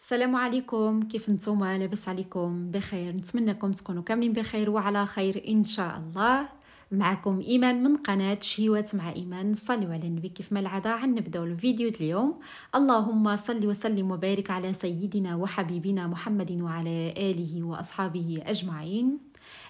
السلام عليكم كيف نتوما لاباس عليكم بخير نتمنىكم تكونوا كاملين بخير وعلى خير ان شاء الله معكم ايمان من قناه شهيوات مع ايمان صلوا على النبي كيف ما العاده غنبداو الفيديو اليوم اللهم صل وسلم وبارك على سيدنا وحبيبنا محمد وعلى اله واصحابه اجمعين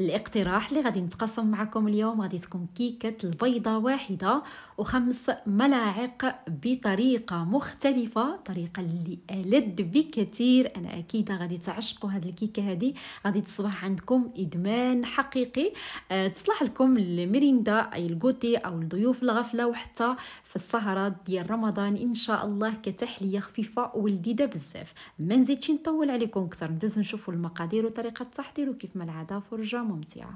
الاقتراح اللي غادي نتقاسم معكم اليوم غادي تكون كيكه البيضه واحده وخمس ملاعق بطريقه مختلفه طريقه اللي ألد بكثير انا اكيد غادي تعشقوا هذه الكيكه هذه غادي تصبح عندكم ادمان حقيقي أه تصلح لكم المريندا اي القوتي او الضيوف الغفله وحتى في السهرات ديال رمضان ان شاء الله كتحليه خفيفه ولذيذه بزاف ما نزيدش نطول عليكم اكثر ندوز نشوفوا المقادير وطريقه التحضير وكيف ما العاده فور окружаемым тебя.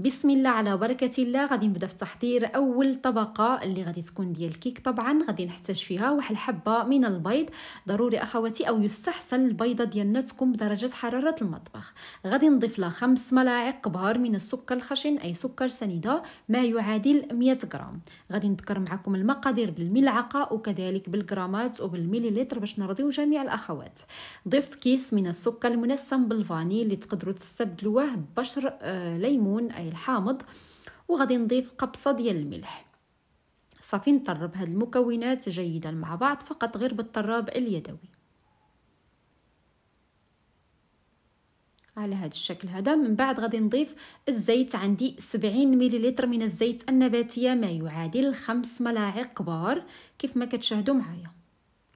بسم الله على بركه الله غادي نبدا في تحضير اول طبقه اللي غادي تكون ديال الكيك طبعا غادي نحتاج فيها واحد الحبه من البيض ضروري اخواتي او يستحسن البيضه ديالنا تكون بدرجه حراره المطبخ غادي نضيف لها خمس ملاعق كبار من السكر الخشن اي سكر سنيده ما يعادل 100 غرام غادي نذكر معكم المقادير بالملعقه وكذلك بالجرامات وبالمليلتر باش نرضيو جميع الاخوات ضفت كيس من السكر المنسم بالفاني اللي تقدروا تستبدلوه ببشر آه ليمون اي ديال الحامض وغادي نضيف قبصه ديال الملح صافي نطرب هاد المكونات جيدا مع بعض فقط غير بالطراب اليدوي على هذا الشكل هذا من بعد غادي نضيف الزيت عندي 70 مليلتر من الزيت النباتيه ما يعادل خمس ملاعق كبار كيف ما كتشاهدوا معايا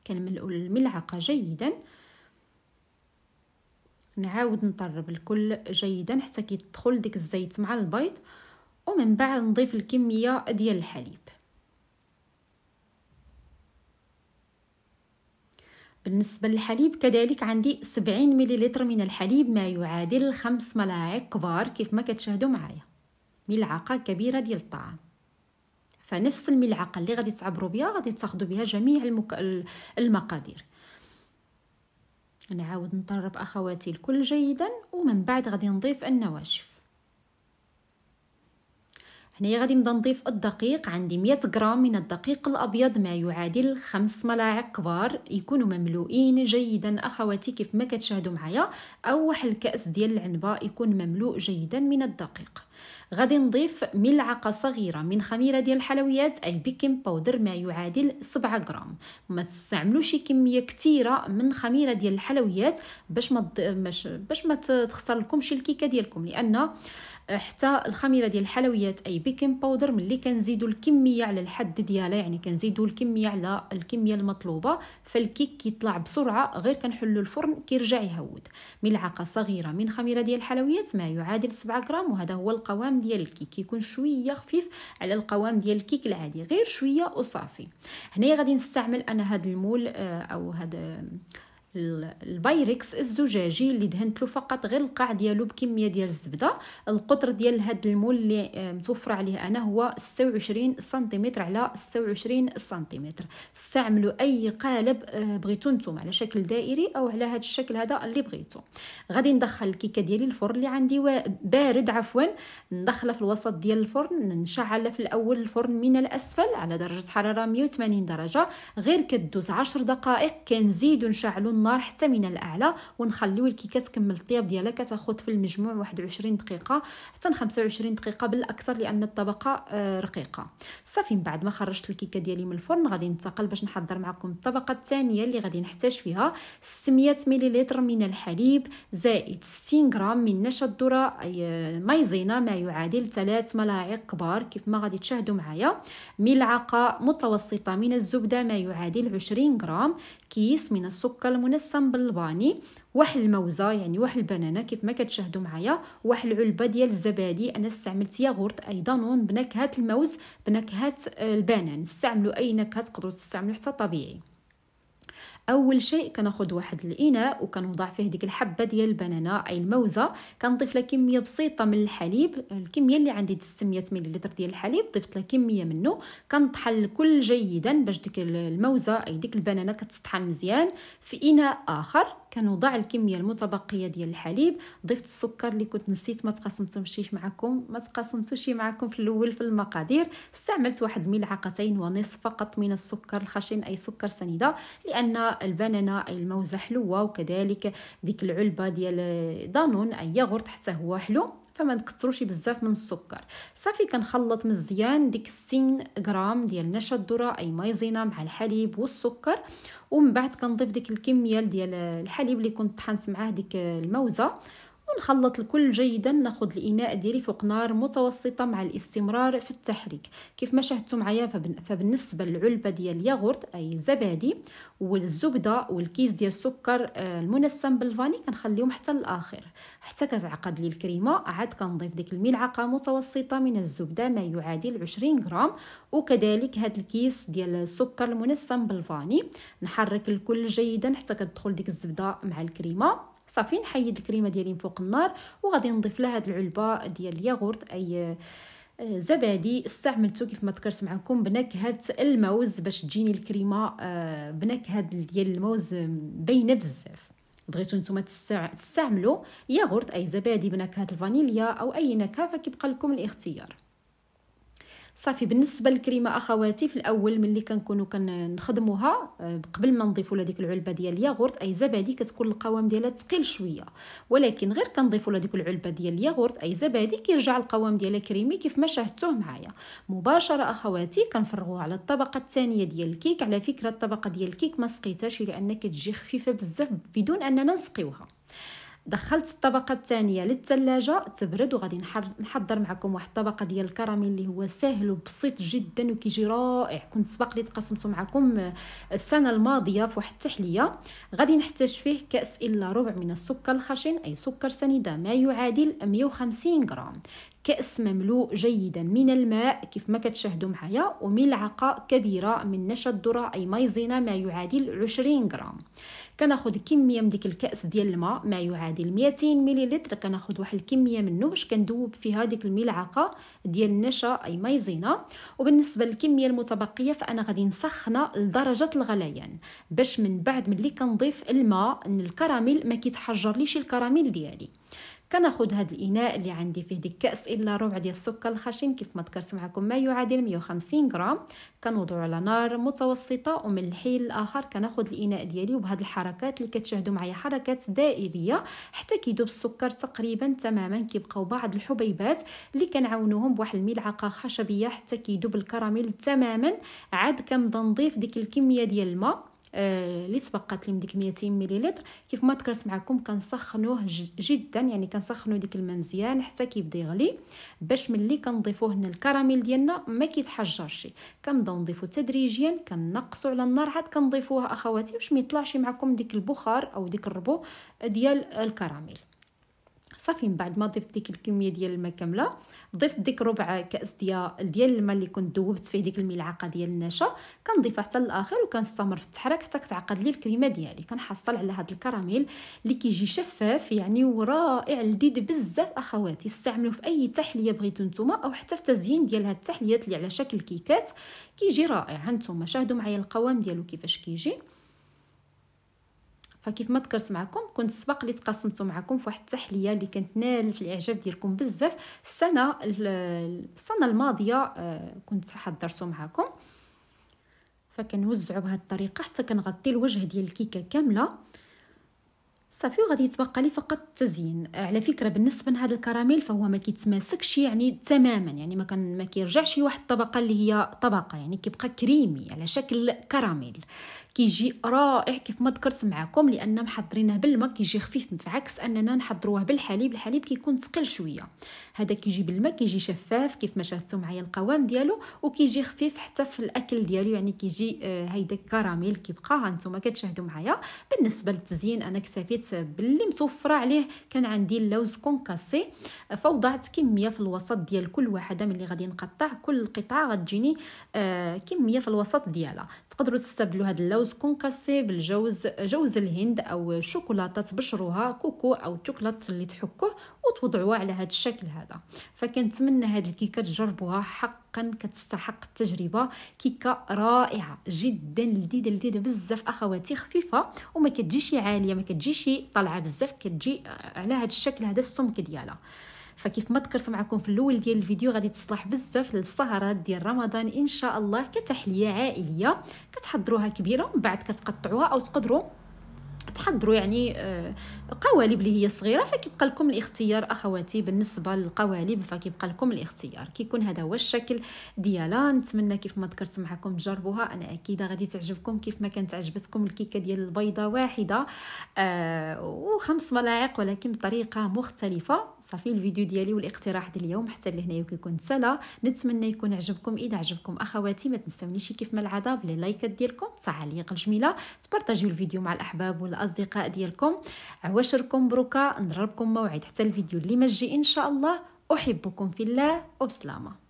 كنملؤ الملعقه جيدا نعاود نطرب الكل جيدا حتى كيدخل ديك الزيت مع البيض ومن بعد نضيف الكميه ديال الحليب بالنسبه للحليب كذلك عندي 70 مليلتر من الحليب ما يعادل خمس ملاعق كبار كيف ما كتشاهدوا معايا ملعقه كبيره ديال الطعام فنفس الملعقه اللي غادي تعبروا بها غادي تاخذوا بها جميع المك... المقادير نعاود نطرب اخواتي الكل جيدا ومن بعد غادي نضيف النواشف هنايا غادي نبدا نضيف الدقيق عندي 100 غرام من الدقيق الابيض ما يعادل خمس ملاعق كبار يكونوا مملوئين جيدا اخواتي كيف ما كتشاهدوا معايا او واحد الكاس ديال العنبه يكون مملوء جيدا من الدقيق غادي نضيف ملعقه صغيره من خميره ديال الحلويات اي بيكنج باودر ما يعادل 7 غرام ما تستعملوش كميه كثيره من خميره ديال الحلويات باش ما باش ما تخسر لكمش الكيكه ديالكم لان حتى الخميره ديال الحلويات اي بيكنج باودر ملي كنزيدوا الكميه على الحد ديالها يعني كنزيدوا الكميه على الكميه المطلوبه فالكيك كيطلع بسرعه غير كنحلوا الفرن كيرجع يهود ملعقه صغيره من خميره ديال الحلويات ما يعادل 7 غرام وهذا هو القدر القوام ديال الكيك يكون شويه خفيف على القوام ديال الكيك العادي غير شويه وصافي هنايا غادي نستعمل انا هذا المول آه، او هذا آه، البايركس الزجاجي اللي دهنت له فقط غير القاع ديالو بكميه ديال الزبده القطر ديال هذا المول اللي آه، متوفر عليه انا هو 26 سنتيمتر على 26 سنتيمتر استعملوا اي قالب آه، بغيتو نتوما على شكل دائري او على هذا الشكل هذا اللي بغيتو غادي ندخل الكيكه ديالي الفرن اللي عندي بارد عفوا ندخلها في الوسط ديال الفرن نشعل في الاول الفرن من الاسفل على درجه حراره 180 درجه غير كدوز 10 دقائق كنزيدو نشعلو النار حتى من الاعلى ونخليو الكيكه تكمل الطياب ديالها كتاخذ في المجموع واحد 20 دقيقه حتى ل 25 دقيقه بالاكثر لان الطبقه آه، رقيقه صافي من بعد ما خرجت الكيكه ديالي من الفرن غادي ننتقل باش نحضر معكم الطبقه الثانيه اللي غادي نحتاج فيها 600 مليلتر من الحليب زائد 60 غرام من نشا الذره اي آه، مايزينا ما يعادل 3 ملاعق كبار كيف ما غادي تشاهدوا معايا ملعقه متوسطه من الزبده ما يعادل 20 غرام كيس من السكر المنسم باللباني واحد الموزه يعني واحد البنانه كيف ما كتشاهدوا معايا واحد العلبه ديال الزبادي انا استعملت ياغورت اي دانون بنكهه الموز بنكهه البنان استعملوا اي نكهه تقدروا تستعملوا حتى طبيعي اول شيء كناخذ واحد الاناء وكنوضع فيه ديك الحبه ديال البنانه اي الموزه كنضيف لها كميه بسيطه من الحليب الكميه اللي عندي 600 مليلتر ديال الحليب ضفت لها كميه منه كنطحن الكل جيدا باش ديك الموزه اي ديك البنانه كتطحن مزيان في اناء اخر كنوضع الكميه المتبقيه ديال الحليب ضفت السكر اللي كنت نسيت ما تقاسمتوش معكم ما تقاسمتوش معكم في الاول في المقادير استعملت واحد ملعقتين ونصف فقط من السكر الخشن اي سكر سنيده لان البنانة أي الموزة حلوة وكذلك ديك العلبة ديال دانون أي ياغورت حتى هو حلو فما نكثروش بزاف من السكر صافي كنخلط مزيان ديك 60 غرام ديال نشا الذره اي مايزينا مع الحليب والسكر ومن بعد كنضيف ديك الكميه ديال الحليب اللي كنت طحنت معاه ديك الموزه ونخلط الكل جيدا ناخد الاناء ديالي فوق نار متوسطه مع الاستمرار في التحريك كيف ما شاهدتم معايا فبالنسبه للعلبه ديال الياغورت اي الزبادي والزبده والكيس ديال السكر آه، المنسم بالفاني كنخليهم حتى الاخر حتى كتعقد لي الكريمه عاد كنضيف ديك الملعقه متوسطه من الزبده ما يعادل 20 غرام وكذلك هذا الكيس ديال السكر المنسم بالفاني نحرك الكل جيدا حتى كتدخل ديك الزبده مع الكريمه صافي نحيد الكريمه ديالي من فوق النار وغادي نضيف لها هاد العلبه ديال الياغورت اي آه، زبادي استعملته كيف ما ذكرت معكم بنكهه الموز باش تجيني الكريمه آه، بنكهه ديال الموز باينه بزاف بغيتو نتوما تستعملوا ياغورت اي زبادي بنكهه الفانيليا او اي نكهه فكيبقى لكم الاختيار صافي بالنسبه للكريمه اخواتي في الاول ملي كنكونوا كنخدموها آه، قبل ما نضيفوا لهذيك العلبه ديال الياغورت اي زبادي كتكون القوام ديالها ثقيل شويه ولكن غير كنضيفوا لهذيك العلبه ديال الياغورت اي زبادي كيرجع القوام ديالها كريمي كيف ما شاهدتوه معايا مباشره اخواتي كنفرغوها على الطبقه الثانيه ديال الكيك على فكره الطبقه ديال الكيك ما سقيتهاش لان كتجي خفيفه بزاف بدون اننا نسقيوها دخلت الطبقه الثانيه للثلاجه تبرد وغادي نحضر معكم واحد الطبقه ديال الكراميل اللي هو سهل وبسيط جدا وكيجي رائع كنت سبق لي تقسمتو معكم السنه الماضيه في واحد التحليه غادي نحتاج فيه كاس الا ربع من السكر الخشن اي سكر سنيده ما يعادل 150 غرام كأس مملوء جيدا من الماء كيف ما كتشاهدوا معايا وملعقة كبيرة من نشا الذرة أي مايزينا ما يعادل 20 غرام كناخذ كميه من ديك الكاس ديال الماء ما يعادل 200 مليلتر كناخذ واحد الكميه منه باش كندوب فيها ديك الملعقه ديال النشا اي مايزينا وبالنسبه للكميه المتبقيه فانا غادي نسخنها لدرجه الغليان باش من بعد ملي كنضيف الماء الكراميل ما كيتحجر ليش الكراميل ديالي كناخد هاد الاناء اللي عندي فيه ديك كاس الا ربع ديال السكر الخشن كيف ما ذكرت معكم ما يعادل 150 غرام كنوضعو على نار متوسطه ومن الحين الاخر كناخد الاناء ديالي وبهاد الحركات اللي كتشاهدوا معايا حركات دائريه حتى كيذوب السكر تقريبا تماما كيبقاو بعض الحبيبات اللي كنعاونوهم بواحد الملعقه خشبيه حتى كيذوب الكراميل تماما عاد كنبدا نضيف ديك الكميه ديال الماء آه، اللي تبقات لي من ديك 200 مليلتر كيف ما ذكرت معكم كنسخنوه جدا يعني كنسخنو ديك الماء مزيان حتى كيبدا يغلي باش ملي كنضيفوه هنا الكراميل ديالنا ما كيتحجرش كنبداو نضيفو تدريجيا كنقصو على النار عاد كنضيفوه اخواتي باش ما يطلعش معكم ديك البخار او ديك الربو ديال الكراميل صافي من بعد ما ضفت ديك الكميه ديال الماء كامله ضفت ديك ربع كاس ديال ديال الماء اللي كنت ذوبت فيه ديك الملعقه ديال النشا كنضيفها حتى للاخر وكنستمر في التحريك حتى كتعقد لي الكريمه ديالي كنحصل على هذا الكراميل اللي كيجي شفاف يعني ورائع لذيذ بزاف اخواتي استعملوه في اي تحليه بغيتو نتوما او حتى في التزيين ديال هاد التحليات اللي على شكل كيكات كيجي رائع هانتوما شاهدوا معايا القوام ديالو كيفاش كيجي فكيف ما ذكرت معكم كنت السباق لي تقاسمته معكم في واحد التحليه اللي كانت نالت الاعجاب ديالكم بزاف السنه السنه الماضيه آه، كنت حضرته معكم فكنوزعو بهذه الطريقه حتى كنغطي الوجه ديال الكيكه كامله صافي وغادي يتبقى لي فقط التزيين آه، على فكره بالنسبه لهذا الكراميل فهو ما كيتماسكش يعني تماما يعني ما كان ما كيرجعش لواحد الطبقه اللي هي طبقه يعني كيبقى كريمي على شكل كراميل كيجي رائع كيف ما ذكرت معكم لان محضرينه بالماء كيجي خفيف عكس اننا نحضروه بالحليب الحليب كيكون ثقيل شويه هذا كيجي بالماء كيجي شفاف كيف ما شفتوا معايا القوام ديالو وكيجي خفيف حتى في الاكل ديالو يعني كيجي آه، هيدا كراميل كيبقى ها نتوما كتشاهدوا معايا بالنسبه للتزيين انا اكتفيت باللي متوفره عليه كان عندي اللوز كونكاسي فوضعت كميه في الوسط ديال كل واحده ملي غادي نقطع كل قطعه غتجيني آه، كميه في الوسط ديالها تقدروا تستبدلوا هذا اللوز جوز كونكاسي بالجوز جوز الهند او شوكولاته تبشروها كوكو او شوكولاتة اللي تحكوه وتوضعوها على هذا الشكل هذا فكنتمنى هاد الكيكه تجربوها حقا كتستحق التجربه كيكه رائعه جدا لذيذه لذيذه بزاف اخواتي خفيفه وما كتجيش عاليه ما كتجيش طالعه بزاف كتجي على هذا الشكل هذا السمك ديالها فكيف ما ذكرت معكم في الاول ديال الفيديو غادي تصلح بزاف للسهرات ديال رمضان ان شاء الله كتحليه عائليه كتحضروها كبيره ومن بعد كتقطعوها او تقدروا تحضروا يعني آه، قوالب اللي هي صغيره فكيبقى لكم الاختيار اخواتي بالنسبه للقوالب فكيبقى لكم الاختيار كيكون هذا هو الشكل ديالها نتمنى كيف ما ذكرت معكم تجربوها انا اكيد غادي تعجبكم كيف ما كانت عجبتكم الكيكه ديال البيضه واحده آه وخمس ملاعق ولكن بطريقه مختلفه صافي الفيديو ديالي والاقتراح ديال اليوم حتى لهنايا كيكون سلا نتمنى يكون عجبكم اذا عجبكم اخواتي ما تنساونيش كيف ما العاده بلي لايكات ديالكم تعاليق الجميله تبارطاجيو الفيديو مع الاحباب والاصدقاء ديالكم عواشركم بروكا نضربكم موعد حتى الفيديو اللي مجي ان شاء الله احبكم في الله وبسلامه